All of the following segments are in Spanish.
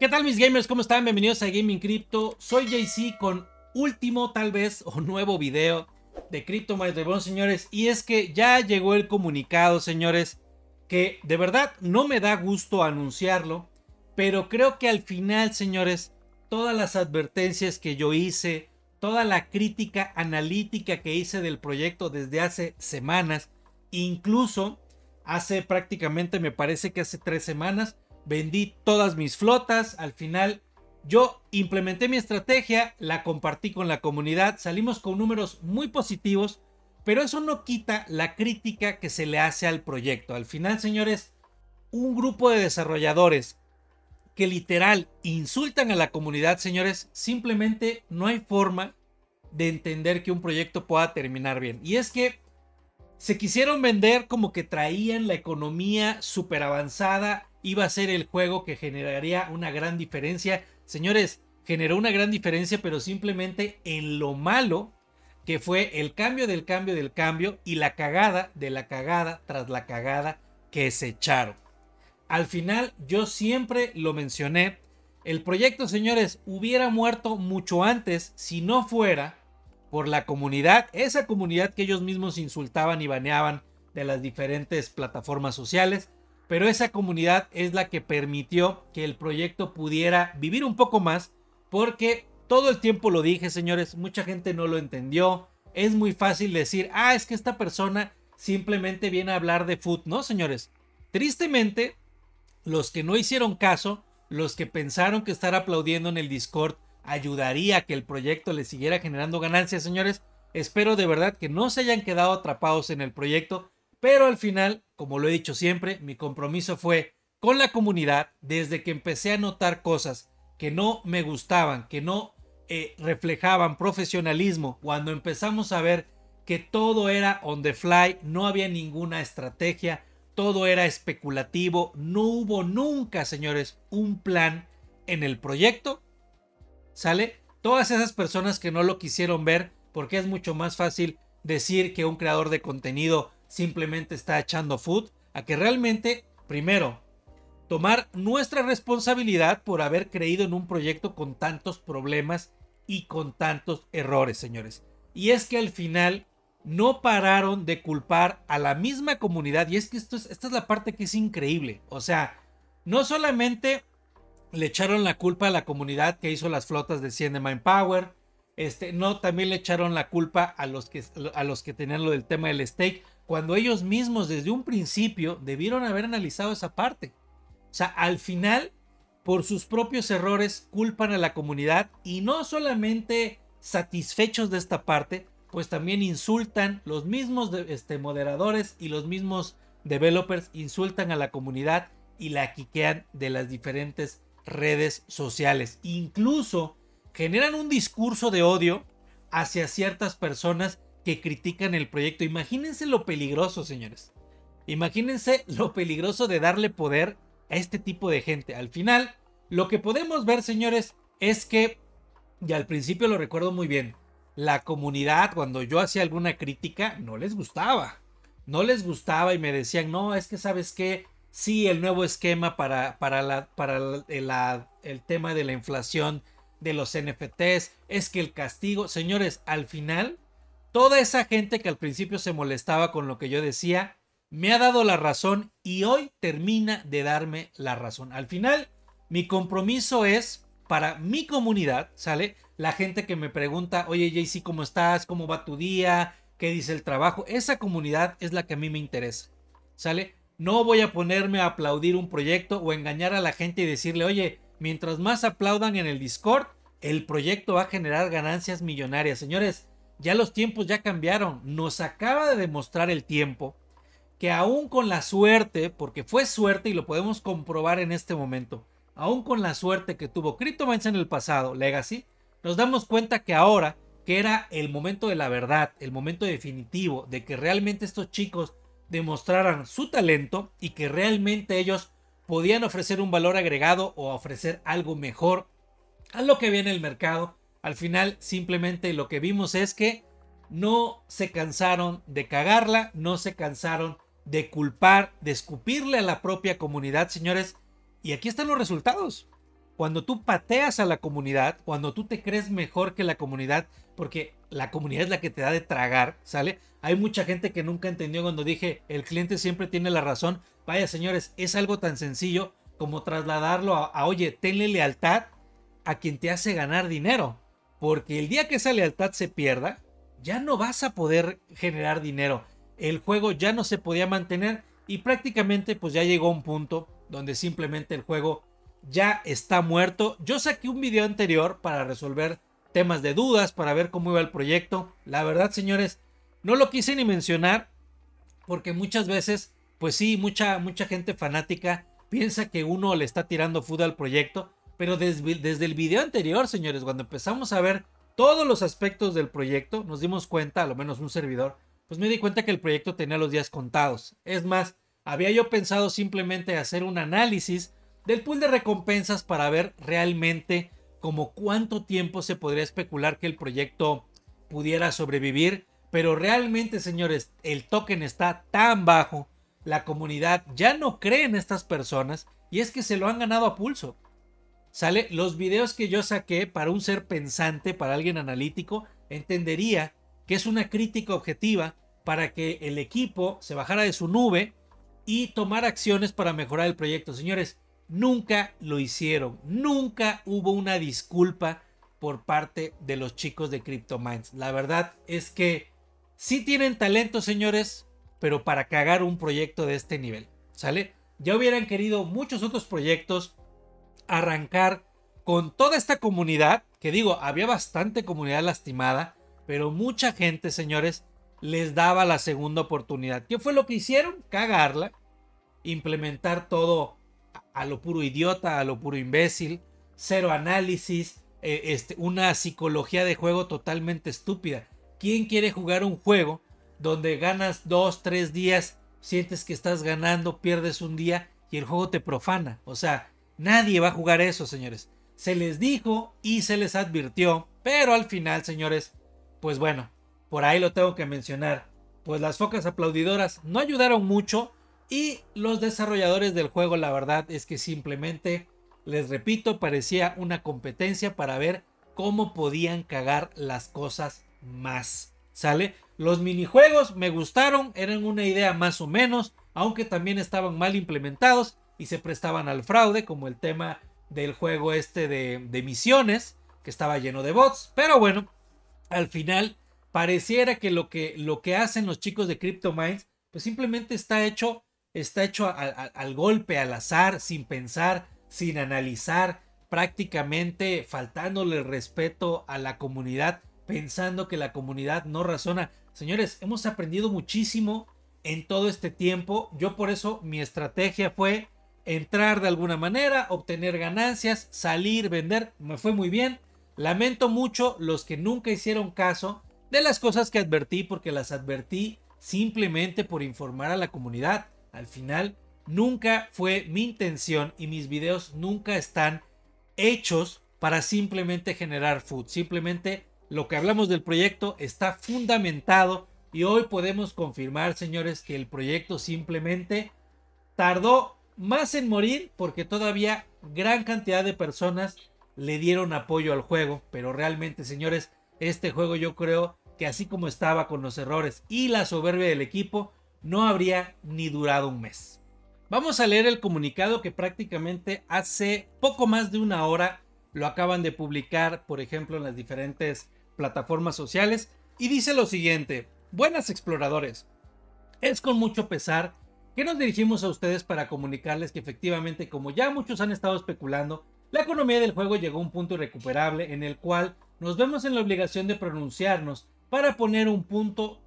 ¿Qué tal mis gamers? ¿Cómo están? Bienvenidos a Gaming Crypto. Soy JC con último tal vez o nuevo video de Crypto My señores. Y es que ya llegó el comunicado, señores, que de verdad no me da gusto anunciarlo, pero creo que al final, señores, todas las advertencias que yo hice, toda la crítica analítica que hice del proyecto desde hace semanas, incluso hace prácticamente, me parece que hace tres semanas, vendí todas mis flotas, al final yo implementé mi estrategia, la compartí con la comunidad, salimos con números muy positivos, pero eso no quita la crítica que se le hace al proyecto. Al final, señores, un grupo de desarrolladores que literal insultan a la comunidad, señores, simplemente no hay forma de entender que un proyecto pueda terminar bien. Y es que se quisieron vender como que traían la economía súper avanzada iba a ser el juego que generaría una gran diferencia. Señores, generó una gran diferencia, pero simplemente en lo malo que fue el cambio del cambio del cambio y la cagada de la cagada tras la cagada que se echaron. Al final yo siempre lo mencioné, el proyecto señores hubiera muerto mucho antes si no fuera por la comunidad, esa comunidad que ellos mismos insultaban y baneaban de las diferentes plataformas sociales, pero esa comunidad es la que permitió que el proyecto pudiera vivir un poco más, porque todo el tiempo lo dije, señores, mucha gente no lo entendió. Es muy fácil decir, ah, es que esta persona simplemente viene a hablar de food, ¿no, señores? Tristemente, los que no hicieron caso, los que pensaron que estar aplaudiendo en el Discord ayudaría a que el proyecto le siguiera generando ganancias, señores, espero de verdad que no se hayan quedado atrapados en el proyecto pero al final, como lo he dicho siempre, mi compromiso fue con la comunidad desde que empecé a notar cosas que no me gustaban, que no eh, reflejaban profesionalismo, cuando empezamos a ver que todo era on the fly, no había ninguna estrategia, todo era especulativo, no hubo nunca, señores, un plan en el proyecto, ¿sale? Todas esas personas que no lo quisieron ver, porque es mucho más fácil decir que un creador de contenido simplemente está echando food a que realmente, primero, tomar nuestra responsabilidad por haber creído en un proyecto con tantos problemas y con tantos errores, señores. Y es que al final no pararon de culpar a la misma comunidad. Y es que esto esta es la parte que es increíble. O sea, no solamente le echaron la culpa a la comunidad que hizo las flotas de 100 de power Este, no, también le echaron la culpa a los, que, a los que tenían lo del tema del stake cuando ellos mismos desde un principio debieron haber analizado esa parte. O sea, al final, por sus propios errores, culpan a la comunidad y no solamente satisfechos de esta parte, pues también insultan los mismos este, moderadores y los mismos developers insultan a la comunidad y la quiquean de las diferentes redes sociales. Incluso generan un discurso de odio hacia ciertas personas que critican el proyecto. Imagínense lo peligroso, señores. Imagínense lo peligroso de darle poder a este tipo de gente. Al final, lo que podemos ver, señores, es que, y al principio lo recuerdo muy bien, la comunidad, cuando yo hacía alguna crítica, no les gustaba. No les gustaba y me decían, no, es que sabes qué, sí, el nuevo esquema para, para, la, para el tema de la inflación de los NFTs, es que el castigo, señores, al final Toda esa gente que al principio se molestaba con lo que yo decía, me ha dado la razón y hoy termina de darme la razón. Al final, mi compromiso es para mi comunidad, ¿sale? La gente que me pregunta, oye JC, ¿cómo estás? ¿Cómo va tu día? ¿Qué dice el trabajo? Esa comunidad es la que a mí me interesa, ¿sale? No voy a ponerme a aplaudir un proyecto o engañar a la gente y decirle, oye, mientras más aplaudan en el Discord, el proyecto va a generar ganancias millonarias. Señores, ya los tiempos ya cambiaron. Nos acaba de demostrar el tiempo que aún con la suerte, porque fue suerte y lo podemos comprobar en este momento, aún con la suerte que tuvo CryptoMines en el pasado, Legacy, nos damos cuenta que ahora, que era el momento de la verdad, el momento definitivo de que realmente estos chicos demostraran su talento y que realmente ellos podían ofrecer un valor agregado o ofrecer algo mejor a lo que viene el mercado al final simplemente lo que vimos es que no se cansaron de cagarla, no se cansaron de culpar, de escupirle a la propia comunidad, señores. Y aquí están los resultados. Cuando tú pateas a la comunidad, cuando tú te crees mejor que la comunidad, porque la comunidad es la que te da de tragar, ¿sale? Hay mucha gente que nunca entendió cuando dije, el cliente siempre tiene la razón. Vaya, señores, es algo tan sencillo como trasladarlo a, a oye, tenle lealtad a quien te hace ganar dinero. Porque el día que esa lealtad se pierda, ya no vas a poder generar dinero. El juego ya no se podía mantener y prácticamente pues ya llegó un punto donde simplemente el juego ya está muerto. Yo saqué un video anterior para resolver temas de dudas, para ver cómo iba el proyecto. La verdad, señores, no lo quise ni mencionar porque muchas veces, pues sí, mucha, mucha gente fanática piensa que uno le está tirando food al proyecto, pero desde, el video anterior, señores, cuando empezamos a ver todos los aspectos del proyecto, nos dimos cuenta, a lo menos un servidor, pues me di cuenta que el proyecto tenía los días contados. Es más, había yo pensado simplemente hacer un análisis del pool de recompensas para ver realmente como cuánto tiempo se podría especular que el proyecto pudiera sobrevivir. Pero realmente, señores, el token está tan bajo, la comunidad ya no cree en estas personas y es que se lo han ganado a pulso. Sale los videos que yo saqué para un ser pensante, para alguien analítico, entendería que es una crítica objetiva para que el equipo se bajara de su nube y tomar acciones para mejorar el proyecto. Señores, nunca lo hicieron, nunca hubo una disculpa por parte de los chicos de CryptoMinds. La verdad es que sí tienen talento, señores, pero para cagar un proyecto de este nivel, ¿sale? Ya hubieran querido muchos otros proyectos arrancar con toda esta comunidad, que digo, había bastante comunidad lastimada, pero mucha gente, señores, les daba la segunda oportunidad. ¿Qué fue lo que hicieron? Cagarla, implementar todo a lo puro idiota, a lo puro imbécil, cero análisis, eh, este, una psicología de juego totalmente estúpida. ¿Quién quiere jugar un juego donde ganas dos, tres días, sientes que estás ganando, pierdes un día y el juego te profana? O sea, Nadie va a jugar eso, señores. Se les dijo y se les advirtió, pero al final, señores, pues bueno, por ahí lo tengo que mencionar. Pues las focas aplaudidoras no ayudaron mucho y los desarrolladores del juego, la verdad es que simplemente, les repito, parecía una competencia para ver cómo podían cagar las cosas más. ¿Sale? Los minijuegos me gustaron, eran una idea más o menos, aunque también estaban mal implementados y se prestaban al fraude, como el tema del juego este de, misiones, que estaba lleno de bots. Pero bueno, al final pareciera que lo que, lo que hacen los chicos de CryptoMines, pues simplemente está hecho, está hecho al golpe, al azar, sin pensar, sin analizar, prácticamente faltándole respeto a la comunidad, pensando que la comunidad no razona. Señores, hemos aprendido muchísimo en todo este tiempo. Yo por eso mi estrategia fue entrar de alguna manera, obtener ganancias, salir, vender. Me fue muy bien. Lamento mucho los que nunca hicieron caso de las cosas que advertí porque las advertí simplemente por informar a la comunidad. Al final, nunca fue mi intención y mis videos nunca están hechos para simplemente generar food. Simplemente lo que hablamos del proyecto está fundamentado y hoy podemos confirmar, señores, que el proyecto simplemente tardó más en morir porque todavía gran cantidad de personas le dieron apoyo al juego. Pero realmente, señores, este juego yo creo que así como estaba con los errores y la soberbia del equipo, no habría ni durado un mes. Vamos a leer el comunicado que prácticamente hace poco más de una hora lo acaban de publicar, por ejemplo, en las diferentes plataformas sociales, y dice lo siguiente, buenas exploradores, es con mucho pesar que nos dirigimos a ustedes para comunicarles que efectivamente, como ya muchos han estado especulando, la economía del juego llegó a un punto irrecuperable en el cual nos vemos en la obligación de pronunciarnos para poner un punto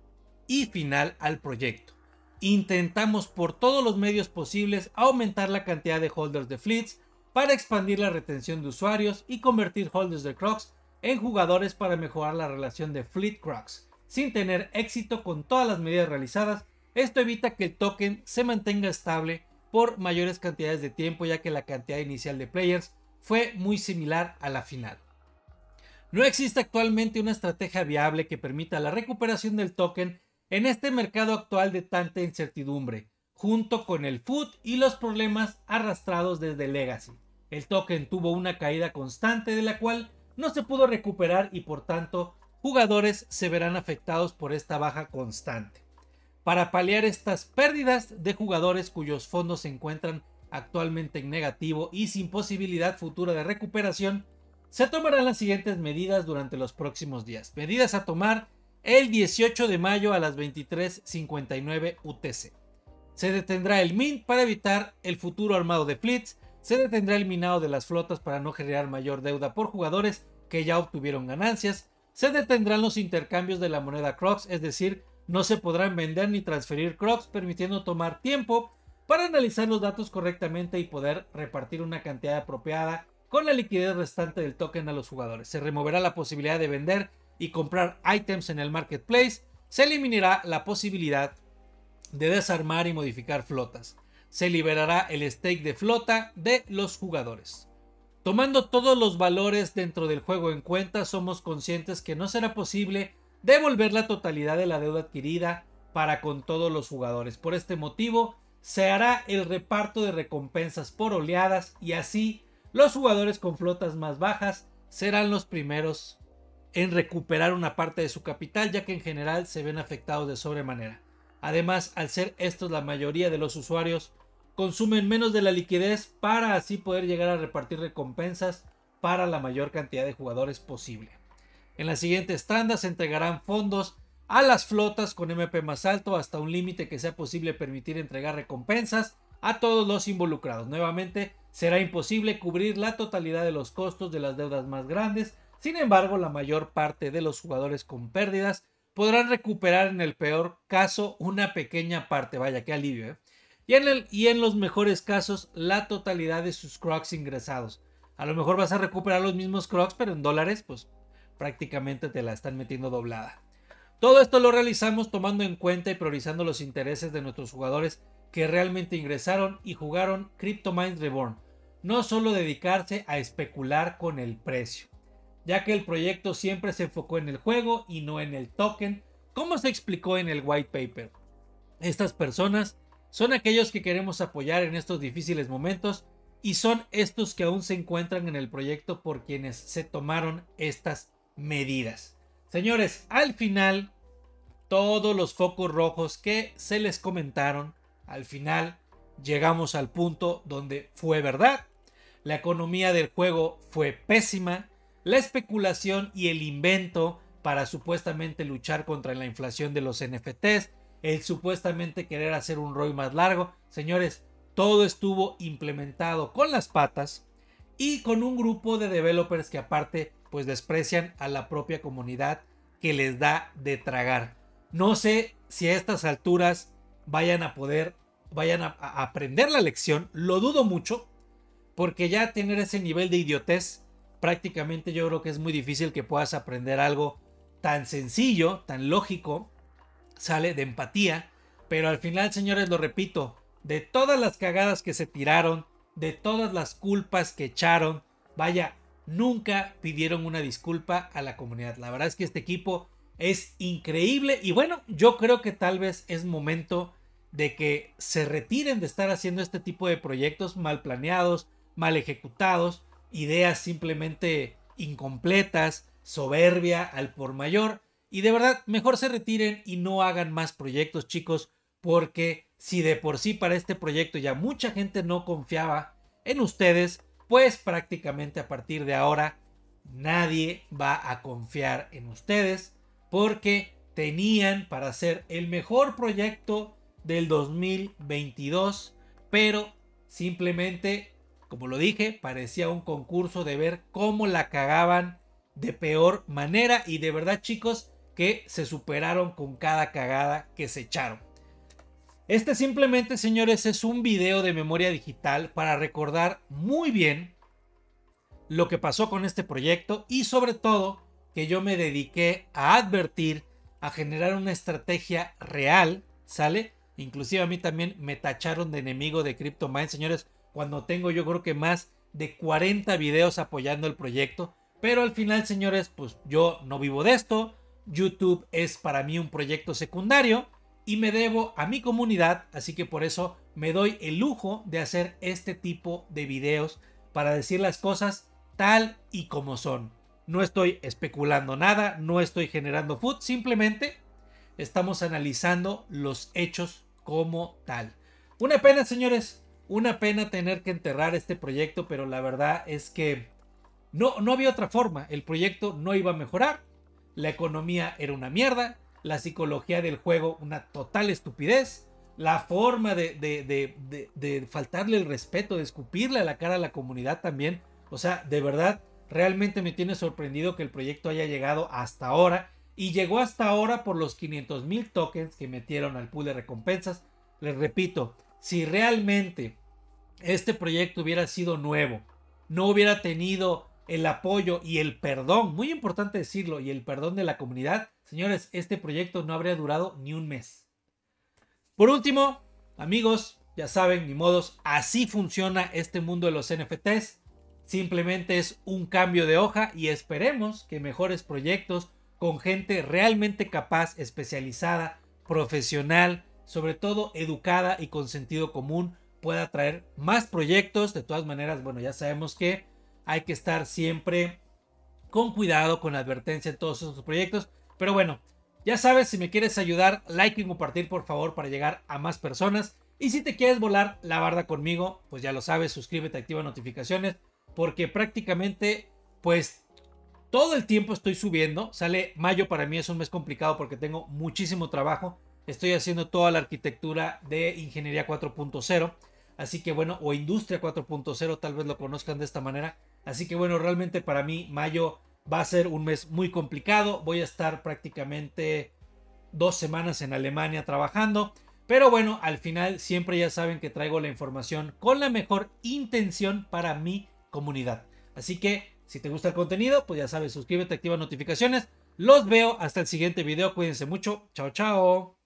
y final al proyecto. Intentamos por todos los medios posibles aumentar la cantidad de holders de fleets para expandir la retención de usuarios y convertir holders de Crocs en jugadores para mejorar la relación de Fleet Crocs, sin tener éxito con todas las medidas realizadas esto evita que el token se mantenga estable por mayores cantidades de tiempo ya que la cantidad inicial de players fue muy similar a la final. No existe actualmente una estrategia viable que permita la recuperación del token en este mercado actual de tanta incertidumbre, junto con el food y los problemas arrastrados desde Legacy. El token tuvo una caída constante de la cual no se pudo recuperar y por tanto jugadores se verán afectados por esta baja constante para paliar estas pérdidas de jugadores cuyos fondos se encuentran actualmente en negativo y sin posibilidad futura de recuperación, se tomarán las siguientes medidas durante los próximos días. Medidas a tomar el 18 de mayo a las 23.59 UTC. Se detendrá el mint para evitar el futuro armado de Blitz. Se detendrá el minado de las flotas para no generar mayor deuda por jugadores que ya obtuvieron ganancias. Se detendrán los intercambios de la moneda Crocs, es decir, no se podrán vender ni transferir crops, permitiendo tomar tiempo para analizar los datos correctamente y poder repartir una cantidad apropiada con la liquidez restante del token a los jugadores. Se removerá la posibilidad de vender y comprar items en el marketplace. Se eliminará la posibilidad de desarmar y modificar flotas. Se liberará el stake de flota de los jugadores. Tomando todos los valores dentro del juego en cuenta, somos conscientes que no será posible devolver la totalidad de la deuda adquirida para con todos los jugadores. Por este motivo, se hará el reparto de recompensas por oleadas y así los jugadores con flotas más bajas serán los primeros en recuperar una parte de su capital ya que en general se ven afectados de sobremanera. Además, al ser estos la mayoría de los usuarios, consumen menos de la liquidez para así poder llegar a repartir recompensas para la mayor cantidad de jugadores posible. En la siguiente tandas se entregarán fondos a las flotas con MP más alto hasta un límite que sea posible permitir entregar recompensas a todos los involucrados. Nuevamente, será imposible cubrir la totalidad de los costos de las deudas más grandes, sin embargo, la mayor parte de los jugadores con pérdidas podrán recuperar en el peor caso una pequeña parte, vaya, qué alivio, ¿eh? y, en y en los mejores casos, la totalidad de sus crocs ingresados. A lo mejor vas a recuperar los mismos crocs, pero en dólares, pues prácticamente te la están metiendo doblada. Todo esto lo realizamos tomando en cuenta y priorizando los intereses de nuestros jugadores que realmente ingresaron y jugaron Crypto Reborn, no solo dedicarse a especular con el precio, ya que el proyecto siempre se enfocó en el juego y no en el token, como se explicó en el white paper. Estas personas son aquellos que queremos apoyar en estos difíciles momentos y son estos que aún se encuentran en el proyecto por quienes se tomaron estas medidas. Señores, al final, todos los focos rojos que se les comentaron, al final llegamos al punto donde fue verdad. La economía del juego fue pésima, la especulación y el invento para supuestamente luchar contra la inflación de los NFTs, el supuestamente querer hacer un ROI más largo. Señores, todo estuvo implementado con las patas y con un grupo de developers que aparte pues desprecian a la propia comunidad que les da de tragar. No sé si a estas alturas vayan a poder, vayan a, aprender la lección, lo dudo mucho, porque ya tener ese nivel de idiotez, prácticamente yo creo que es muy difícil que puedas aprender algo tan sencillo, tan lógico, sale de empatía, pero al final, señores, lo repito, de todas las cagadas que se tiraron, de todas las culpas que echaron, vaya, nunca pidieron una disculpa a la comunidad. La verdad es que este equipo es increíble y bueno, yo creo que tal vez es momento de que se retiren de estar haciendo este tipo de proyectos mal planeados, mal ejecutados, ideas simplemente incompletas, soberbia al por mayor. Y de verdad, mejor se retiren y no hagan más proyectos, chicos, porque si de por sí para este proyecto ya mucha gente no confiaba en ustedes, pues prácticamente a partir de ahora nadie va a confiar en ustedes porque tenían para hacer el mejor proyecto del 2022, pero simplemente, como lo dije, parecía un concurso de ver cómo la cagaban de peor manera y de verdad chicos que se superaron con cada cagada que se echaron. Este simplemente, señores, es un video de memoria digital para recordar muy bien lo que pasó con este proyecto y sobre todo que yo me dediqué a advertir, a generar una estrategia real, ¿sale? Inclusive a mí también me tacharon de enemigo de CryptoMine, señores, cuando tengo yo creo que más de 40 videos apoyando el proyecto. Pero al final, señores, pues yo no vivo de esto. YouTube es para mí un proyecto secundario y me debo a mi comunidad, así que por eso me doy el lujo de hacer este tipo de videos para decir las cosas tal y como son. No estoy especulando nada, no estoy generando food, simplemente estamos analizando los hechos como tal. Una pena, señores, una pena tener que enterrar este proyecto, pero la verdad es que no, no había otra forma. El proyecto no iba a mejorar, la economía era una mierda, la psicología del juego una total estupidez, la forma de, faltarle el respeto, de escupirle a la cara a la comunidad también. O sea, de verdad, realmente me tiene sorprendido que el proyecto haya llegado hasta ahora. Y llegó hasta ahora por los 500 mil tokens que metieron al pool de recompensas. Les repito, si realmente este proyecto hubiera sido nuevo, no hubiera tenido el apoyo y el perdón, muy importante decirlo, y el perdón de la comunidad, señores, este proyecto no habría durado ni un mes. Por último, amigos, ya saben, ni modos, así funciona este mundo de los NFTs. Simplemente es un cambio de hoja y esperemos que mejores proyectos con gente realmente capaz, especializada, profesional, sobre todo educada y con sentido común, pueda traer más proyectos. De todas maneras, bueno, ya sabemos que hay que estar siempre con cuidado, con advertencia en todos esos proyectos. Pero bueno, ya sabes, si me quieres ayudar, like y compartir por favor para llegar a más personas. Y si te quieres volar la barda conmigo, pues ya lo sabes, suscríbete, activa notificaciones, porque prácticamente pues todo el tiempo estoy subiendo. Sale mayo para mí es un mes complicado porque tengo muchísimo trabajo. Estoy haciendo toda la arquitectura de ingeniería 4.0. Así que bueno, o industria 4.0, tal vez lo conozcan de esta manera. Así que bueno, realmente para mí mayo va a ser un mes muy complicado. Voy a estar prácticamente dos semanas en Alemania trabajando. Pero bueno, al final siempre ya saben que traigo la información con la mejor intención para mi comunidad. Así que si te gusta el contenido, pues ya sabes, suscríbete, activa notificaciones. Los veo hasta el siguiente video. Cuídense mucho. Chao, chao.